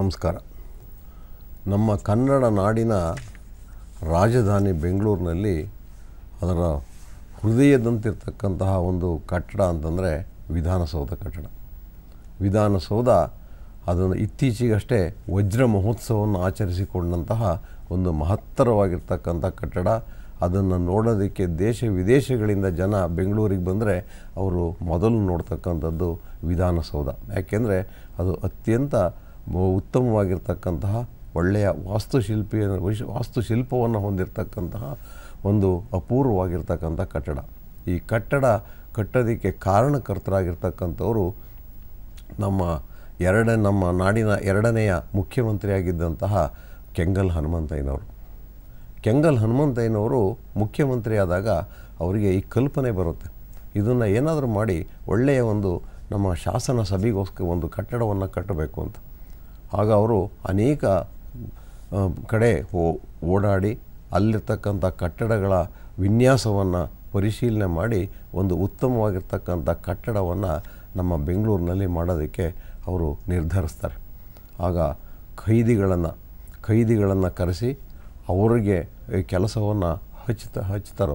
ನಮಸ್ಕಾರ ನಮ್ಮ ಕನ್ನಡ ನಾಡಿನ ರಾಜಧಾನಿ ಬೆಂಗಳೂರಿನಲ್ಲಿ ಅದರ ಹೃದಯದಂತಿರ್ತಕ್ಕಂತಹ ಒಂದು ಕಟ್ಟಡ ಅಂತಂದರೆ ವಿಧಾನಸೌಧ ಕಟ್ಟಡ ವಿಧಾನಸೌಧ ಅದನ್ನು ಇತ್ತೀಚೆಗಷ್ಟೇ ವಜ್ರ ಮಹೋತ್ಸವವನ್ನು ಆಚರಿಸಿಕೊಂಡಂತಹ ಒಂದು ಮಹತ್ತರವಾಗಿರ್ತಕ್ಕಂಥ ಕಟ್ಟಡ ಅದನ್ನು ನೋಡೋದಕ್ಕೆ ದೇಶ ವಿದೇಶಗಳಿಂದ ಜನ ಬೆಂಗಳೂರಿಗೆ ಬಂದರೆ ಅವರು ಮೊದಲು ನೋಡ್ತಕ್ಕಂಥದ್ದು ವಿಧಾನಸೌಧ ಯಾಕೆಂದರೆ ಅದು ಅತ್ಯಂತ ಉತ್ತಮವಾಗಿರ್ತಕ್ಕಂತಹ ಒಳ್ಳೆಯ ವಾಸ್ತುಶಿಲ್ಪಿ ವಾಸ್ತುಶಿಲ್ಪವನ್ನು ಹೊಂದಿರತಕ್ಕಂತಹ ಒಂದು ಅಪೂರ್ವವಾಗಿರ್ತಕ್ಕಂಥ ಕಟ್ಟಡ ಈ ಕಟ್ಟಡ ಕಟ್ಟೋದಕ್ಕೆ ಕಾರಣಕರ್ತರಾಗಿರ್ತಕ್ಕಂಥವರು ನಮ್ಮ ಎರಡ ನಮ್ಮ ನಾಡಿನ ಎರಡನೆಯ ಮುಖ್ಯಮಂತ್ರಿಯಾಗಿದ್ದಂತಹ ಕೆಂಗಲ್ ಹನುಮಂತಯ್ಯನವರು ಕೆಂಗಲ್ ಹನುಮಂತಯ್ಯನವರು ಮುಖ್ಯಮಂತ್ರಿ ಆದಾಗ ಅವರಿಗೆ ಈ ಕಲ್ಪನೆ ಬರುತ್ತೆ ಇದನ್ನು ಏನಾದರೂ ಮಾಡಿ ಒಳ್ಳೆಯ ಒಂದು ನಮ್ಮ ಶಾಸನ ಸಭೆಗೋಸ್ಕರ ಒಂದು ಕಟ್ಟಡವನ್ನು ಕಟ್ಟಬೇಕು ಅಂತ ಆಗ ಅವರು ಅನೇಕ ಕಡೆ ಓಡಾಡಿ ಅಲ್ಲಿರ್ತಕ್ಕಂಥ ಕಟ್ಟಡಗಳ ವಿನ್ಯಾಸವನ್ನು ಪರಿಶೀಲನೆ ಮಾಡಿ ಒಂದು ಉತ್ತಮವಾಗಿರ್ತಕ್ಕಂಥ ಕಟ್ಟಡವನ್ನು ನಮ್ಮ ಬೆಂಗಳೂರಿನಲ್ಲಿ ಮಾಡೋದಕ್ಕೆ ಅವರು ನಿರ್ಧರಿಸ್ತಾರೆ ಆಗ ಖೈದಿಗಳನ್ನು ಖೈದಿಗಳನ್ನು ಕರೆಸಿ ಅವರಿಗೆ ಕೆಲಸವನ್ನು ಹಚ್ಚುತ್ತ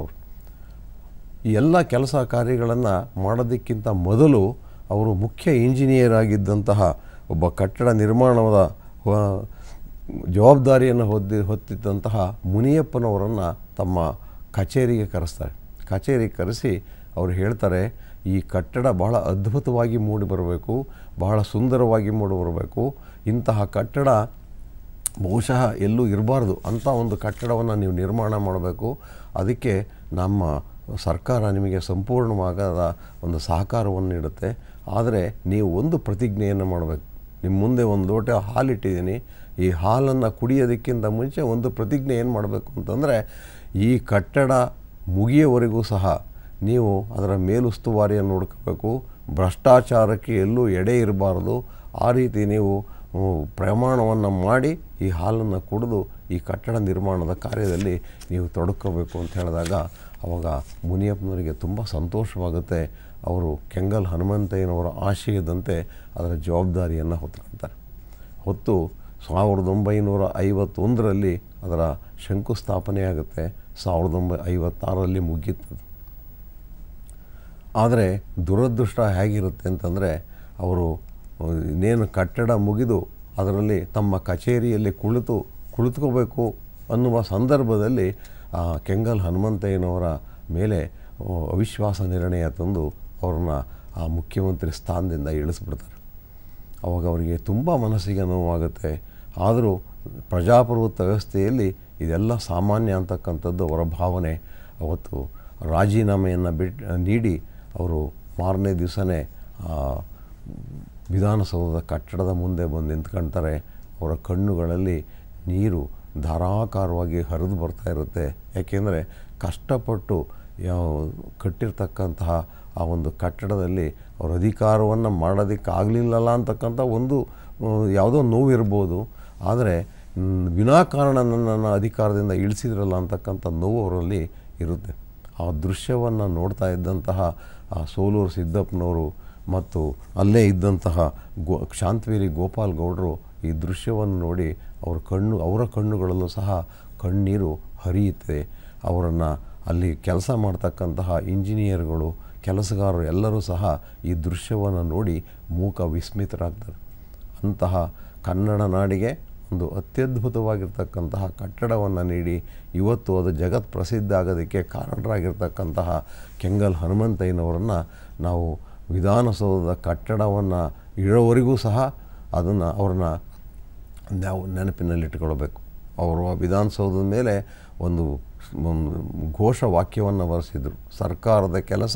ಈ ಎಲ್ಲ ಕೆಲಸ ಕಾರ್ಯಗಳನ್ನು ಮಾಡೋದಕ್ಕಿಂತ ಮೊದಲು ಅವರು ಮುಖ್ಯ ಇಂಜಿನಿಯರ್ ಆಗಿದ್ದಂತಹ ಒಬ್ಬ ಕಟ್ಟಡ ನಿರ್ಮಾಣದ ಜವಾಬ್ದಾರಿಯನ್ನು ಹೊದ್ದಿ ಹೊತ್ತಿದ್ದಂತಹ ಮುನಿಯಪ್ಪನವರನ್ನು ತಮ್ಮ ಕಚೇರಿಗೆ ಕರೆಸ್ತಾರೆ ಕಚೇರಿಗೆ ಕರೆಸಿ ಅವರು ಹೇಳ್ತಾರೆ ಈ ಕಟ್ಟಡ ಬಹಳ ಅದ್ಭುತವಾಗಿ ಮೂಡಿ ಬರಬೇಕು ಬಹಳ ಸುಂದರವಾಗಿ ಮೂಡಿ ಬರಬೇಕು ಇಂತಹ ಕಟ್ಟಡ ಬಹುಶಃ ಎಲ್ಲೂ ಇರಬಾರ್ದು ಅಂತ ಒಂದು ಕಟ್ಟಡವನ್ನು ನೀವು ನಿರ್ಮಾಣ ಮಾಡಬೇಕು ಅದಕ್ಕೆ ನಮ್ಮ ಸರ್ಕಾರ ನಿಮಗೆ ಸಂಪೂರ್ಣವಾದ ಒಂದು ಸಹಕಾರವನ್ನು ನೀಡುತ್ತೆ ಆದರೆ ನೀವು ಒಂದು ಪ್ರತಿಜ್ಞೆಯನ್ನು ಮಾಡಬೇಕು ನಿಮ್ಮ ಮುಂದೆ ಒಂದು ಲೋಟ ಹಾಲಿಟ್ಟಿದ್ದೀನಿ ಈ ಹಾಲನ್ನು ಕುಡಿಯೋದಕ್ಕಿಂತ ಮುಂಚೆ ಒಂದು ಪ್ರತಿಜ್ಞೆ ಏನು ಮಾಡಬೇಕು ಅಂತಂದರೆ ಈ ಕಟ್ಟಡ ಮುಗಿಯವರೆಗೂ ಸಹ ನೀವು ಅದರ ಮೇಲುಸ್ತುವಾರಿಯನ್ನು ಹುಡುಕಬೇಕು ಭ್ರಷ್ಟಾಚಾರಕ್ಕೆ ಎಲ್ಲೂ ಎಡೆ ಇರಬಾರ್ದು ಆ ರೀತಿ ನೀವು ಪ್ರಮಾಣವನ್ನು ಮಾಡಿ ಈ ಹಾಲನ್ನು ಕುಡಿದು ಈ ಕಟ್ಟಡ ನಿರ್ಮಾಣದ ಕಾರ್ಯದಲ್ಲಿ ನೀವು ತೊಡಕೋಬೇಕು ಅಂತ ಹೇಳಿದಾಗ ಅವಾಗ ಮುನಿಯಪ್ಪನವರಿಗೆ ತುಂಬ ಸಂತೋಷವಾಗುತ್ತೆ ಅವರು ಕೆಂಗಲ್ ಹನುಮಂತಯ್ಯನವರ ಆಶಯದಂತೆ ಅದರ ಜವಾಬ್ದಾರಿಯನ್ನು ಹೊತ್ಕೊಳ್ತಾರೆ ಹೊತ್ತು ಸಾವಿರದ ಒಂಬೈನೂರ ಐವತ್ತೊಂದರಲ್ಲಿ ಅದರ ಶಂಕುಸ್ಥಾಪನೆ ಆಗುತ್ತೆ ಸಾವಿರದ ಒಂಬೈ ಐವತ್ತಾರರಲ್ಲಿ ಮುಗಿಯುತ್ತದೆ ಆದರೆ ದುರದೃಷ್ಟ ಹೇಗಿರುತ್ತೆ ಅಂತಂದರೆ ಅವರು ಇನ್ನೇನು ಕಟ್ಟಡ ಮುಗಿದು ಅದರಲ್ಲಿ ತಮ್ಮ ಕಚೇರಿಯಲ್ಲಿ ಕುಳಿತು ಕುಳಿತುಕೋಬೇಕು ಅನ್ನುವ ಸಂದರ್ಭದಲ್ಲಿ ಆ ಕೆಂಗಲ್ ಹನುಮಂತಯ್ಯನವರ ಮೇಲೆ ಅವಿಶ್ವಾಸ ನಿರ್ಣಯ ತಂದು ಅವ್ರನ್ನ ಆ ಮುಖ್ಯಮಂತ್ರಿ ಸ್ಥಾನದಿಂದ ಇಳಿಸ್ಬಿಡ್ತಾರೆ ಅವಾಗ ಅವರಿಗೆ ತುಂಬ ಮನಸ್ಸಿಗೆ ನೋವಾಗುತ್ತೆ ಆದರೂ ಪ್ರಜಾಪ್ರಭುತ್ವ ವ್ಯವಸ್ಥೆಯಲ್ಲಿ ಇದೆಲ್ಲ ಸಾಮಾನ್ಯ ಅಂತಕ್ಕಂಥದ್ದು ಅವರ ಭಾವನೆ ಅವತ್ತು ರಾಜೀನಾಮೆಯನ್ನು ಬಿಟ್ಟು ನೀಡಿ ಅವರು ಮಾರನೇ ದಿವಸನೇ ವಿಧಾನಸೌಧದ ಕಟ್ಟಡದ ಮುಂದೆ ಬಂದು ನಿಂತ್ಕೊಳ್ತಾರೆ ಅವರ ಕಣ್ಣುಗಳಲ್ಲಿ ನೀರು ಧಾರಾಕಾರವಾಗಿ ಹರಿದು ಬರ್ತಾ ಇರುತ್ತೆ ಯಾಕೆಂದರೆ ಕಷ್ಟಪಟ್ಟು ಯಾವ ಕಟ್ಟಿರ್ತಕ್ಕಂತಹ ಆ ಒಂದು ಕಟ್ಟಡದಲ್ಲಿ ಅವರ ಅಧಿಕಾರವನ್ನು ಮಾಡೋದಕ್ಕಾಗಲಿಲ್ಲಲ್ಲ ಅಂತಕ್ಕಂಥ ಒಂದು ಯಾವುದೋ ನೋವಿರ್ಬೋದು ಆದರೆ ವಿನಾಕಾರಣ ನನ್ನನ್ನು ಅಧಿಕಾರದಿಂದ ಇಳಿಸಿದ್ರಲ್ಲ ಅಂತಕ್ಕಂಥ ನೋವು ಅವರಲ್ಲಿ ಇರುತ್ತೆ ಆ ದೃಶ್ಯವನ್ನು ನೋಡ್ತಾ ಇದ್ದಂತಹ ಆ ಸೋಲೂರು ಸಿದ್ದಪ್ಪನವರು ಮತ್ತು ಅಲ್ಲೇ ಇದ್ದಂತಹ ಗೋ ಶಾಂತವೀರಿ ಗೋಪಾಲ್ ಗೌಡರು ಈ ದೃಶ್ಯವನ್ನು ನೋಡಿ ಅವ್ರ ಕಣ್ಣು ಅವರ ಕಣ್ಣುಗಳಲ್ಲೂ ಸಹ ಕಣ್ಣೀರು ಹರಿಯುತ್ತೆ ಅವರನ್ನು ಅಲ್ಲಿ ಕೆಲಸ ಮಾಡ್ತಕ್ಕಂತಹ ಇಂಜಿನಿಯರ್ಗಳು ಕೆಲಸಗಾರರು ಎಲ್ಲರೂ ಸಹ ಈ ದೃಶ್ಯವನ್ನು ನೋಡಿ ಮೂಕ ವಿಸ್ಮಿತರಾಗ್ತಾರೆ ಅಂತಹ ಕನ್ನಡ ನಾಡಿಗೆ ಒಂದು ಅತ್ಯದ್ಭುತವಾಗಿರ್ತಕ್ಕಂತಹ ಕಟ್ಟಡವನ್ನು ನೀಡಿ ಇವತ್ತು ಅದು ಜಗತ್ ಪ್ರಸಿದ್ಧ ಆಗೋದಕ್ಕೆ ಕಾರಣರಾಗಿರ್ತಕ್ಕಂತಹ ಕೆಂಗಲ್ ಹನುಮಂತಯ್ಯನವರನ್ನು ನಾವು ವಿಧಾನಸೌಧದ ಕಟ್ಟಡವನ್ನು ಇರೋವರೆಗೂ ಸಹ ಅದನ್ನು ಅವ್ರನ್ನ ನಾವು ನೆನಪಿನಲ್ಲಿಟ್ಟುಕೊಳ್ಬೇಕು ಅವರು ವಿಧಾನಸೌಧದ ಮೇಲೆ ಒಂದು ಘೋಷವಾಕ್ಯವನ್ನು ಬರೆಸಿದರು ಸರ್ಕಾರದ ಕೆಲಸ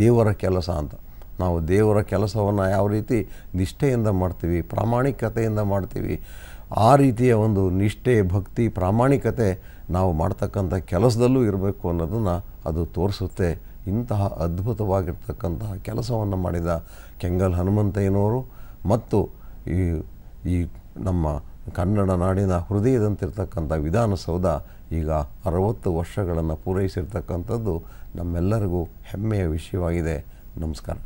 ದೇವರ ಕೆಲಸ ಅಂತ ನಾವು ದೇವರ ಕೆಲಸವನ್ನು ಯಾವ ರೀತಿ ನಿಷ್ಠೆಯಿಂದ ಮಾಡ್ತೀವಿ ಪ್ರಾಮಾಣಿಕತೆಯಿಂದ ಮಾಡ್ತೀವಿ ಆ ರೀತಿಯ ಒಂದು ನಿಷ್ಠೆ ಭಕ್ತಿ ಪ್ರಾಮಾಣಿಕತೆ ನಾವು ಮಾಡ್ತಕ್ಕಂಥ ಕೆಲಸದಲ್ಲೂ ಇರಬೇಕು ಅನ್ನೋದನ್ನು ಅದು ತೋರಿಸುತ್ತೆ ಇಂತಹ ಅದ್ಭುತವಾಗಿರ್ತಕ್ಕಂತಹ ಕೆಲಸವನ್ನು ಮಾಡಿದ ಕೆಂಗಲ್ ಹನುಮಂತಯ್ಯನವರು ಮತ್ತು ಈ ಈ ನಮ್ಮ ಕನ್ನಡ ನಾಡಿನ ಹೃದಯದಂತಿರ್ತಕ್ಕಂಥ ವಿಧಾನಸೌಧ ಈಗ ಅರವತ್ತು ವರ್ಷಗಳನ್ನು ಪೂರೈಸಿರ್ತಕ್ಕಂಥದ್ದು ನಮ್ಮೆಲ್ಲರಿಗೂ ಹೆಮ್ಮೆಯ ವಿಷಯವಾಗಿದೆ ನಮಸ್ಕಾರ